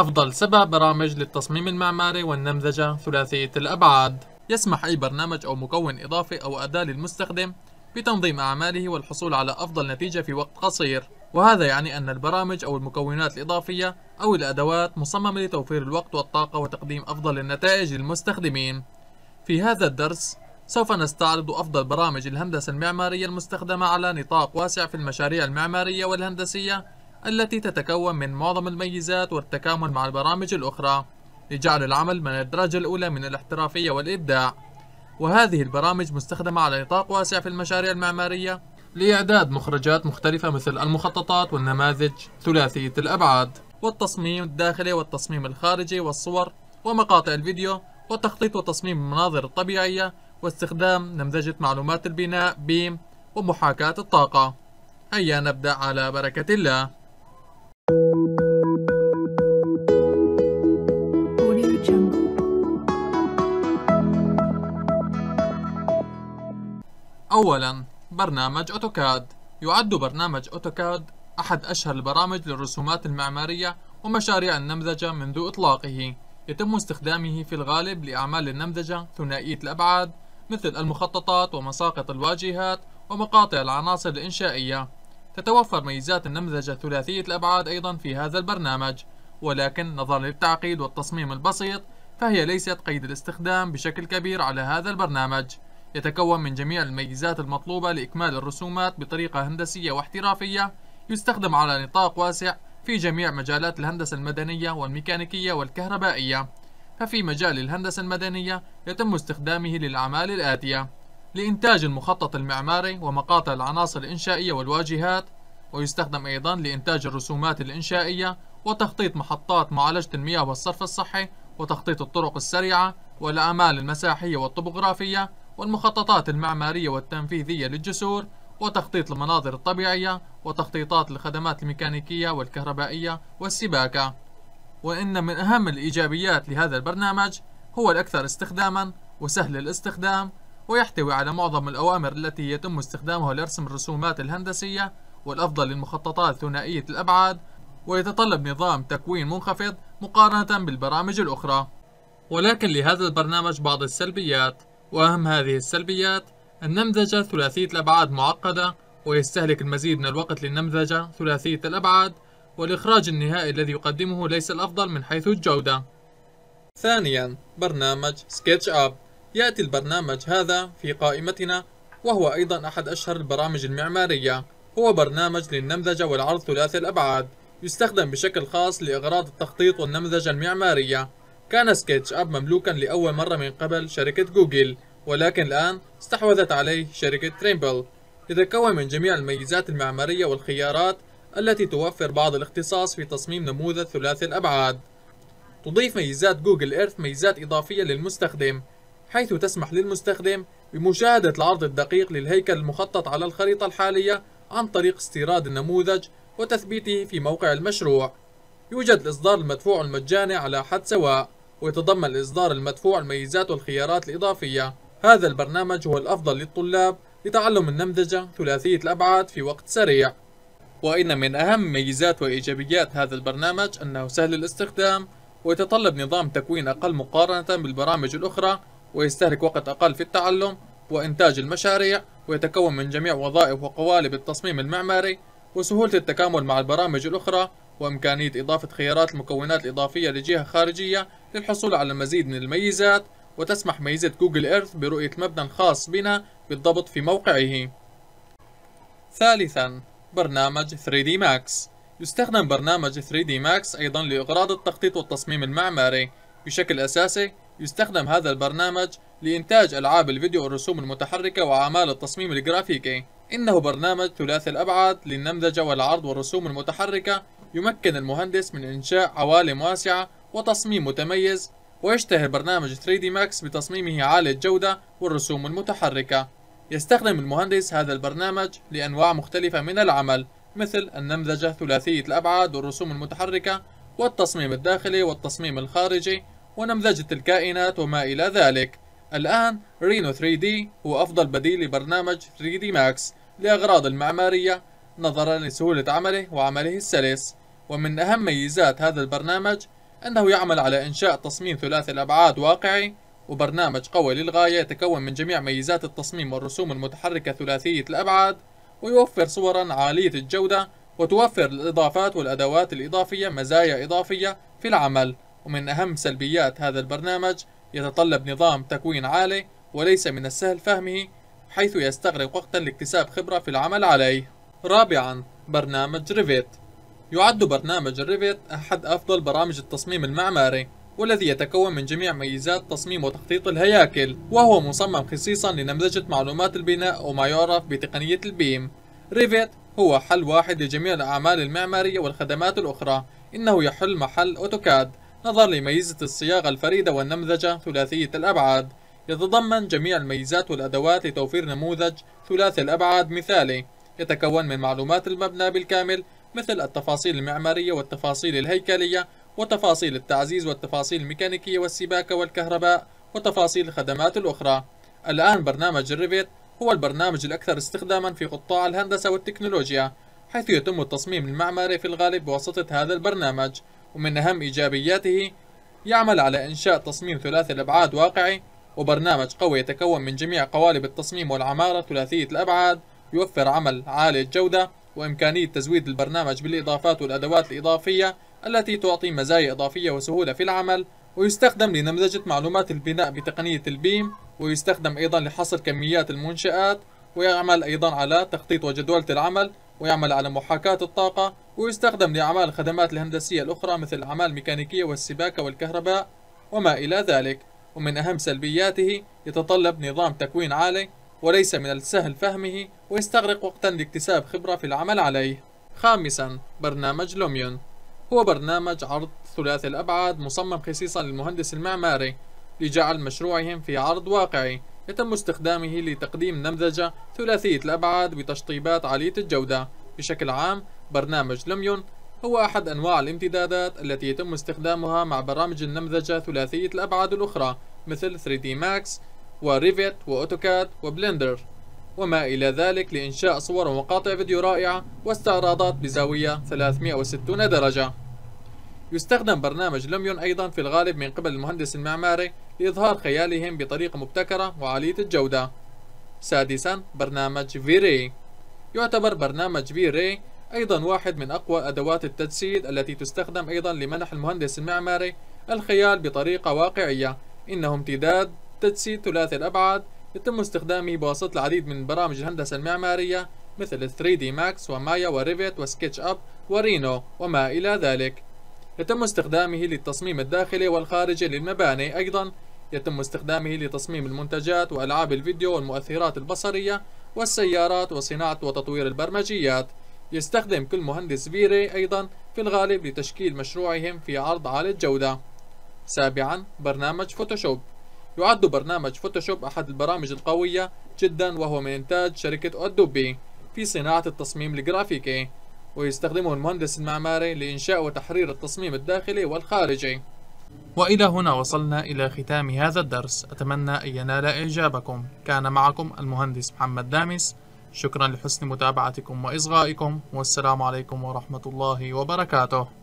أفضل سبع برامج للتصميم المعماري والنمذجة ثلاثية الأبعاد يسمح أي برنامج أو مكون إضافي أو أداة للمستخدم بتنظيم أعماله والحصول على أفضل نتيجة في وقت قصير وهذا يعني أن البرامج أو المكونات الإضافية أو الأدوات مصممة لتوفير الوقت والطاقة وتقديم أفضل النتائج للمستخدمين في هذا الدرس سوف نستعرض أفضل برامج الهندسة المعمارية المستخدمة على نطاق واسع في المشاريع المعمارية والهندسية التي تتكون من معظم الميزات والتكامل مع البرامج الأخرى لجعل العمل من الدرجة الأولى من الاحترافية والإبداع وهذه البرامج مستخدمة على نطاق واسع في المشاريع المعمارية لإعداد مخرجات مختلفة مثل المخططات والنماذج ثلاثية الأبعاد والتصميم الداخلي والتصميم الخارجي والصور ومقاطع الفيديو والتخطيط وتصميم المناظر الطبيعية واستخدام نمذجة معلومات البناء بيم ومحاكاة الطاقة هيا نبدأ على بركة الله أولا برنامج أوتوكاد يعد برنامج أوتوكاد أحد أشهر البرامج للرسومات المعمارية ومشاريع النمذجة منذ إطلاقه يتم استخدامه في الغالب لأعمال النمذجة ثنائية الأبعاد مثل المخططات ومساقط الواجهات ومقاطع العناصر الإنشائية تتوفر ميزات النمذجة ثلاثية الأبعاد أيضا في هذا البرنامج ولكن نظرا للتعقيد والتصميم البسيط فهي ليست قيد الاستخدام بشكل كبير على هذا البرنامج يتكون من جميع الميزات المطلوبة لإكمال الرسومات بطريقة هندسية واحترافية يستخدم على نطاق واسع في جميع مجالات الهندسة المدنية والميكانيكية والكهربائية ففي مجال الهندسة المدنية يتم استخدامه للأعمال الآتية لإنتاج المخطط المعماري ومقاطع العناصر الإنشائية والواجهات ويستخدم أيضا لإنتاج الرسومات الإنشائية وتخطيط محطات معالجة المياه والصرف الصحي وتخطيط الطرق السريعة والأعمال المساحية والطبوغرافية والمخططات المعمارية والتنفيذية للجسور وتخطيط المناظر الطبيعية وتخطيطات الخدمات الميكانيكية والكهربائية والسباكة وإن من أهم الإيجابيات لهذا البرنامج هو الأكثر استخداما وسهل الاستخدام ويحتوي على معظم الأوامر التي يتم استخدامها لرسم الرسومات الهندسية والأفضل للمخططات ثنائية الأبعاد ويتطلب نظام تكوين منخفض مقارنة بالبرامج الأخرى ولكن لهذا البرنامج بعض السلبيات وأهم هذه السلبيات النمذجة ثلاثية الأبعاد معقدة ويستهلك المزيد من الوقت للنمذجة ثلاثية الأبعاد والإخراج النهائي الذي يقدمه ليس الأفضل من حيث الجودة ثانيا برنامج سكتش أب يأتي البرنامج هذا في قائمتنا وهو أيضا أحد أشهر البرامج المعمارية هو برنامج للنمذجة والعرض ثلاثي الأبعاد يستخدم بشكل خاص لإغراض التخطيط والنمذجة المعمارية كان سكتش أب مملوكا لأول مرة من قبل شركة جوجل ولكن الآن استحوذت عليه شركة تريمبل يتكون من جميع الميزات المعمارية والخيارات التي توفر بعض الاختصاص في تصميم نموذج ثلاثي الأبعاد تضيف ميزات جوجل إيرث ميزات إضافية للمستخدم حيث تسمح للمستخدم بمشاهدة العرض الدقيق للهيكل المخطط على الخريطة الحالية عن طريق استيراد النموذج وتثبيته في موقع المشروع يوجد الإصدار المدفوع المجاني على حد سواء ويتضمن إصدار المدفوع الميزات والخيارات الإضافية هذا البرنامج هو الأفضل للطلاب لتعلم النمذجة ثلاثية الأبعاد في وقت سريع وإن من أهم ميزات وإيجابيات هذا البرنامج أنه سهل الاستخدام ويتطلب نظام تكوين أقل مقارنة بالبرامج الأخرى ويستهلك وقت أقل في التعلم وإنتاج المشاريع ويتكون من جميع وظائف وقوالب التصميم المعماري وسهولة التكامل مع البرامج الأخرى وإمكانية إضافة خيارات المكونات الإضافية لجهة خارجية للحصول على المزيد من الميزات وتسمح ميزة جوجل إيرث برؤية مبنى خاص بنا بالضبط في موقعه ثالثا برنامج 3D Max يستخدم برنامج 3D Max أيضا لإغراض التخطيط والتصميم المعماري بشكل أساسي يستخدم هذا البرنامج لإنتاج ألعاب الفيديو والرسوم المتحركة وأعمال التصميم الجرافيكي إنه برنامج ثلاثي الأبعاد للنمذجة والعرض والرسوم المتحركة يمكن المهندس من إنشاء عوالم واسعة وتصميم متميز ويشتهر برنامج 3D Max بتصميمه عالي الجودة والرسوم المتحركة يستخدم المهندس هذا البرنامج لأنواع مختلفة من العمل مثل النمذجة ثلاثية الأبعاد والرسوم المتحركة والتصميم الداخلي والتصميم الخارجي ونمذجة الكائنات وما إلى ذلك الآن رينو 3D هو أفضل بديل لبرنامج 3D Max لأغراض المعمارية نظرا لسهولة عمله وعمله السلس ومن أهم ميزات هذا البرنامج أنه يعمل على إنشاء تصميم ثلاثي الأبعاد واقعي وبرنامج قوي للغاية يتكون من جميع ميزات التصميم والرسوم المتحركة ثلاثية الأبعاد ويوفر صورا عالية الجودة وتوفر الإضافات والأدوات الإضافية مزايا إضافية في العمل ومن أهم سلبيات هذا البرنامج يتطلب نظام تكوين عالي وليس من السهل فهمه حيث يستغرق وقتا لاكتساب خبرة في العمل عليه رابعا برنامج ريفيت يعد برنامج الريفيت أحد أفضل برامج التصميم المعماري والذي يتكون من جميع ميزات تصميم وتخطيط الهياكل وهو مصمم خصيصا لنمذجة معلومات البناء وما يعرف بتقنية البيم ريفيت هو حل واحد لجميع الأعمال المعمارية والخدمات الأخرى إنه يحل محل أوتوكاد نظرا لميزة الصياغة الفريدة والنمذجة ثلاثية الأبعاد يتضمن جميع الميزات والأدوات لتوفير نموذج ثلاثي الأبعاد مثالي يتكون من معلومات المبنى بالكامل مثل التفاصيل المعمارية والتفاصيل الهيكلية وتفاصيل التعزيز والتفاصيل الميكانيكية والسباكة والكهرباء وتفاصيل الخدمات الأخرى الآن برنامج الريفيت هو البرنامج الأكثر استخداما في قطاع الهندسة والتكنولوجيا حيث يتم التصميم المعماري في الغالب بواسطة هذا البرنامج ومن أهم إيجابياته يعمل على إنشاء تصميم ثلاثي الأبعاد واقعي وبرنامج قوي يتكون من جميع قوالب التصميم والعمارة ثلاثية الأبعاد يوفر عمل عالي الجودة وإمكانية تزويد البرنامج بالإضافات والأدوات الإضافية التي تعطي مزايا إضافية وسهولة في العمل ويستخدم لنمذجة معلومات البناء بتقنية البيم ويستخدم أيضا لحصر كميات المنشآت ويعمل أيضا على تخطيط وجدولة العمل ويعمل على محاكاة الطاقة ويستخدم لأعمال الخدمات الهندسية الأخرى مثل الأعمال الميكانيكية والسباكة والكهرباء وما إلى ذلك ومن أهم سلبياته يتطلب نظام تكوين عالي وليس من السهل فهمه ويستغرق وقتا لاكتساب خبرة في العمل عليه خامسا برنامج لوميون هو برنامج عرض ثلاثي الأبعاد مصمم خصيصا للمهندس المعماري لجعل مشروعهم في عرض واقعي يتم استخدامه لتقديم نمذجة ثلاثية الأبعاد بتشطيبات عالية الجودة بشكل عام برنامج لوميون هو أحد أنواع الامتدادات التي يتم استخدامها مع برامج النمذجة ثلاثية الأبعاد الأخرى مثل 3D Max وريفيت وأوتوكاد وبلندر وما إلى ذلك لإنشاء صور ومقاطع فيديو رائعة واستعراضات بزاوية 360 درجة يستخدم برنامج لوميون أيضا في الغالب من قبل المهندس المعماري لإظهار خيالهم بطريقة مبتكرة وعالية الجودة سادسا برنامج فيري يعتبر برنامج فيري أيضا واحد من أقوى أدوات التجسيد التي تستخدم أيضا لمنح المهندس المعماري الخيال بطريقة واقعية إنه امتداد تجسيد ثلاثي الأبعاد يتم استخدامه بواسطة العديد من برامج الهندسة المعمارية مثل 3D Max ومايا وريفيت وسكتش أب ورينو وما إلى ذلك يتم استخدامه للتصميم الداخلي والخارجي للمباني أيضا يتم استخدامه لتصميم المنتجات وألعاب الفيديو والمؤثرات البصرية والسيارات وصناعة وتطوير البرمجيات يستخدم كل مهندس فيري أيضا في الغالب لتشكيل مشروعهم في عرض عالي الجودة سابعا برنامج فوتوشوب يعد برنامج فوتوشوب أحد البرامج القوية جدا وهو من إنتاج شركة أدوبي في صناعة التصميم الجرافيكي ويستخدمه المهندس المعماري لإنشاء وتحرير التصميم الداخلي والخارجي وإلى هنا وصلنا إلى ختام هذا الدرس أتمنى أن ينال إعجابكم كان معكم المهندس محمد دامس شكرا لحسن متابعتكم وإصغائكم والسلام عليكم ورحمة الله وبركاته